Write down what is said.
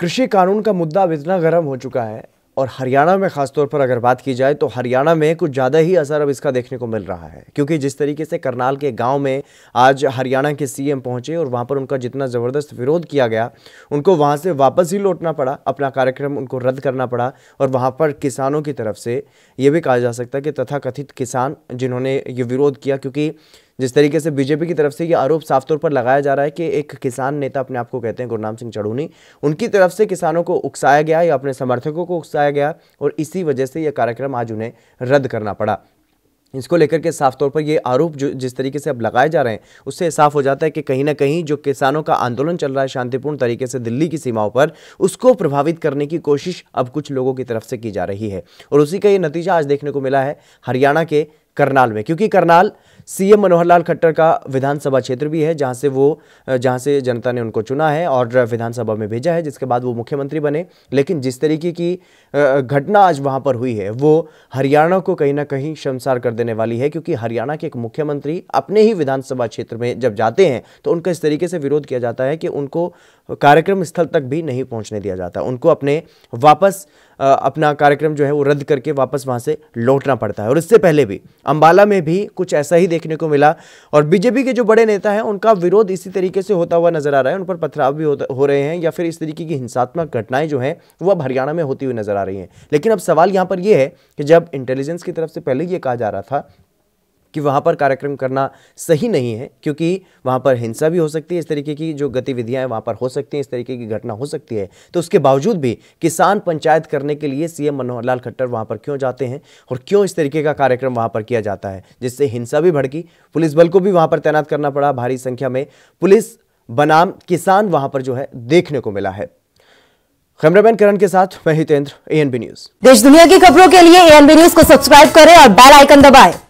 कृषि कानून का मुद्दा अब इतना गर्म हो चुका है और हरियाणा में खासतौर पर अगर बात की जाए तो हरियाणा में कुछ ज़्यादा ही असर अब इसका देखने को मिल रहा है क्योंकि जिस तरीके से करनाल के गांव में आज हरियाणा के सीएम पहुंचे और वहां पर उनका जितना ज़बरदस्त विरोध किया गया उनको वहां से वापस ही लौटना पड़ा अपना कार्यक्रम उनको रद्द करना पड़ा और वहाँ पर किसानों की तरफ से ये भी कहा जा सकता है कि तथाकथित किसान जिन्होंने ये विरोध किया क्योंकि जिस तरीके से बीजेपी की तरफ से ये आरोप साफ तौर पर लगाया जा रहा है कि एक किसान नेता अपने आप को कहते हैं गुरनाम सिंह चढ़ूनी उनकी तरफ से किसानों को उकसाया गया या अपने समर्थकों को उकसाया गया और इसी वजह से यह कार्यक्रम आज उन्हें रद्द करना पड़ा इसको लेकर के साफ तौर पर ये आरोप जो जिस तरीके से अब लगाए जा रहे हैं उससे साफ हो जाता है कि कहीं ना कहीं जो किसानों का आंदोलन चल रहा है शांतिपूर्ण तरीके से दिल्ली की सीमाओं पर उसको प्रभावित करने की कोशिश अब कुछ लोगों की तरफ से की जा रही है और उसी का ये नतीजा आज देखने को मिला है हरियाणा के करनाल में क्योंकि करनाल सीएम मनोहर लाल खट्टर का विधानसभा क्षेत्र भी है जहां से वो जहां से जनता ने उनको चुना है और विधानसभा में भेजा है जिसके बाद वो मुख्यमंत्री बने लेकिन जिस तरीके की घटना आज वहां पर हुई है वो हरियाणा को कहीं ना कहीं शमसार कर देने वाली है क्योंकि हरियाणा के एक मुख्यमंत्री अपने ही विधानसभा क्षेत्र में जब जाते हैं तो उनका इस तरीके से विरोध किया जाता है कि उनको कार्यक्रम स्थल तक भी नहीं पहुँचने दिया जाता उनको अपने वापस अपना कार्यक्रम जो है वो रद्द करके वापस वहाँ से लौटना पड़ता है और इससे पहले भी अम्बाला में भी कुछ ऐसा ही देखने को मिला और बीजेपी के जो बड़े नेता हैं उनका विरोध इसी तरीके से होता हुआ नजर आ रहा है उन पर पथराव भी हो रहे हैं या फिर इस तरीके की हिंसात्मक घटनाएं जो हैं अब हरियाणा में होती हुई नजर आ रही हैं लेकिन अब सवाल यहाँ पर यह है कि जब इंटेलिजेंस की तरफ से पहले ये कहा जा रहा था कि वहाँ पर कार्यक्रम करना सही नहीं है क्योंकि वहाँ पर हिंसा भी हो सकती है इस तरीके की जो गतिविधियाँ वहाँ पर हो सकती हैं इस तरीके की घटना हो सकती है तो उसके बावजूद भी किसान पंचायत करने के लिए सीएम मनोहर लाल खट्टर वहाँ पर क्यों जाते हैं और क्यों इस तरीके का कार्यक्रम वहाँ पर किया जाता है जिससे हिंसा भी भड़की पुलिस बल को भी वहाँ पर तैनात करना पड़ा भारी संख्या में पुलिस बनाम किसान वहाँ पर जो है देखने को मिला है कैमरामैन करण के साथ मैं हितेंद्र एएनबी न्यूज देश दुनिया की खबरों के लिए एएनबी न्यूज को सब्सक्राइब करें और बेल आइकन दबाएं